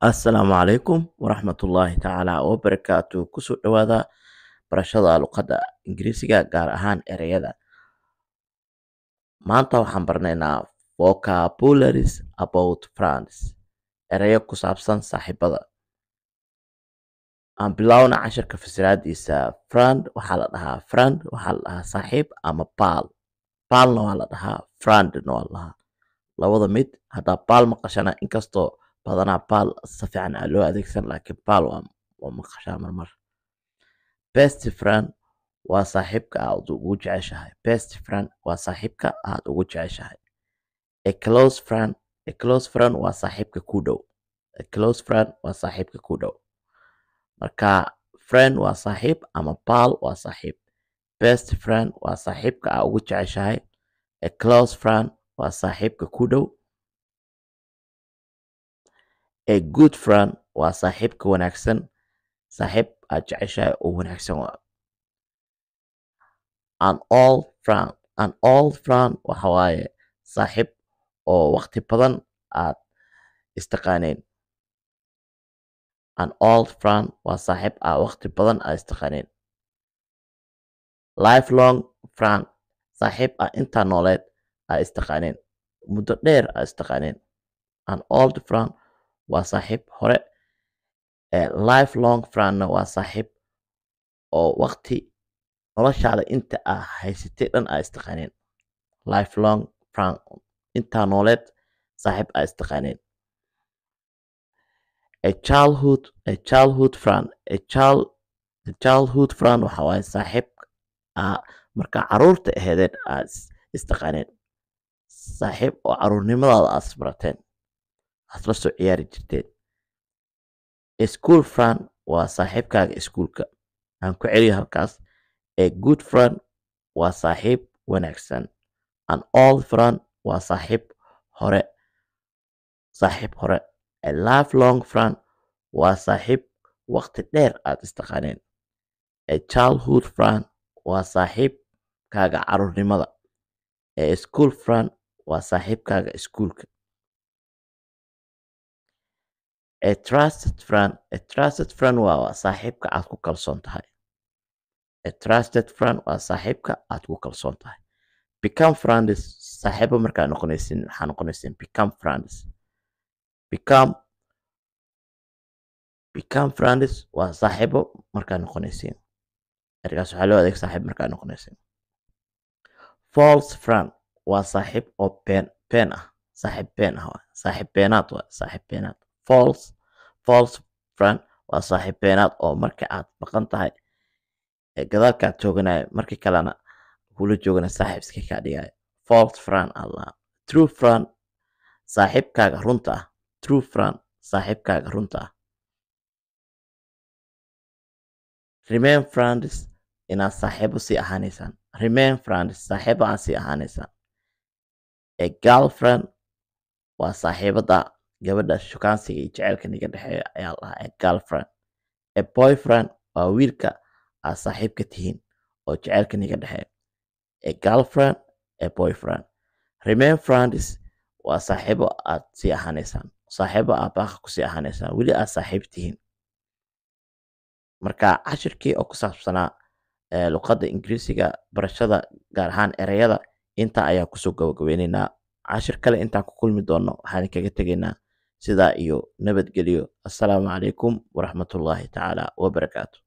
assalaamu calaykum waraxmatullaahi tacaala wabarakaatu kusoo dhawaada barashada luqadda ingiriisiga gaar ahaan ereyada maanta waxaan barnaynaa vocabularies about france ereyo ku saabsan saaxiibada aan bilowna casharka fasiraadiisa frand waxaa la dhahaa frand waxaa la dhahaa saaxiib ama baal baalna waa la dhahaa frandna waa la dhahaa labada mid haddaa baal maqashana inkastoo badanaa baal fiican aa loo adeegsan laakiin baal waa maqashaa marmar best friend waa saaxiibka aad ugu jeceshahay best friend waa saaxiibka aad ugu jeceshahay a close friend a close friend waa saaxiibka ku dhow a close friend waa saaxiibka kuu dhow marka friend waa saaxiib ama baal waa saaxiib best friend waa saaxiibka aa ugu jeceshahay a close friend waa saaxiibka kuu dhow a good fran waa saaxiib ka wanaagsan saaxiib aad jeceshahay oo wanaagsan an old fran an old fran waxa waaye saaxiib oo waqti badan aad istaqaaneen an old fran waa saaxiib aad ah, waqti badan aad istaqaaneen lifelong fran saaxiib ah intaa nooleed aad istaqaaneen muddo dheer aad istaqaaneen an old fran waa saaxiib hore lifelong franna waa saaxiib oo wakti noloshaada inta aa haysatay dhan aa istaqaaneen life long fran intaa nooleed saaxiib aa istaqaaneen childhood childhood fran child childhood fran waxa waaye saaxiib aa markaa caruurta aheedeen aa istaqaaneen saaxiib oo caruurnimadaada aas barateen waxaad soo ciyaari jirteen school fran waa saaxiibkaaga iskuulka aan ku celiyo halkaas ee good fran waa saaxiib wanaagsan an old fran waa saaxiib hore saaxiib hore a life long fran waa saaxiib waqti dheer aad istaqaaneen a childhood fran waa saaxiibkaaga caruurnimada ee school fran waa saaxiibkaaga iskuulka ee trusted friend ee trusted friend waa waa saaxiibka aad ku kalsoon tahay ee trusted friend waa saaxiibka aad ku kalsoon tahay become friends saaxiibo markaa noqonaysin waxaa noqonaysin become friends become become friends waa saaxiibo markaa noqonaysin ergaas waxaa loo adeeg saaxiib markaa noqonaysin false friend waa saaxiib oo been been ah saaxiib been ah saaxiib beenaad waa saaxiib beenaad false false friend waa saaxiib beenaad oo marka aad maqan tahay gadaalkaad jooganayo markii kalena kula joogana saaxiib iska kaa dhigayo false friend allah true friend saaxiibkaaga runta ah true friend saaxiibkaaga runta ah remain friends inaad saaxiibo sii ahaanaysaan remain friends saaxiibo aad sii ahaanaysaan a girlfriend waa saaxiibada gabadha shukaansiga iyo jaceylka niga dhexeeya ayaa lahaa girlfriend ee boyfriend waa wiilka aad saaxiibka tihiin oo jaceylka niga dhexeeya ee girlfriend ee boyfriend remain friends waa saaxiibo aad sii ahaanaysaan saaxiibo aad baaqa kusii ahaanaysaan weli aad saaxiib tihiin marka cashirkii oo ku saabsanaa luqadda ingiriisiga barashada gaar ahaan ereyada inta ayaa kusoo gabagabaynaynaa cashir kale intaan ku kulmi doonno waxaan kaga tegaynaa sidaa iyo nabadgelyo assalaamu calaykum waraxmatullaahi tacaala wabarakaatu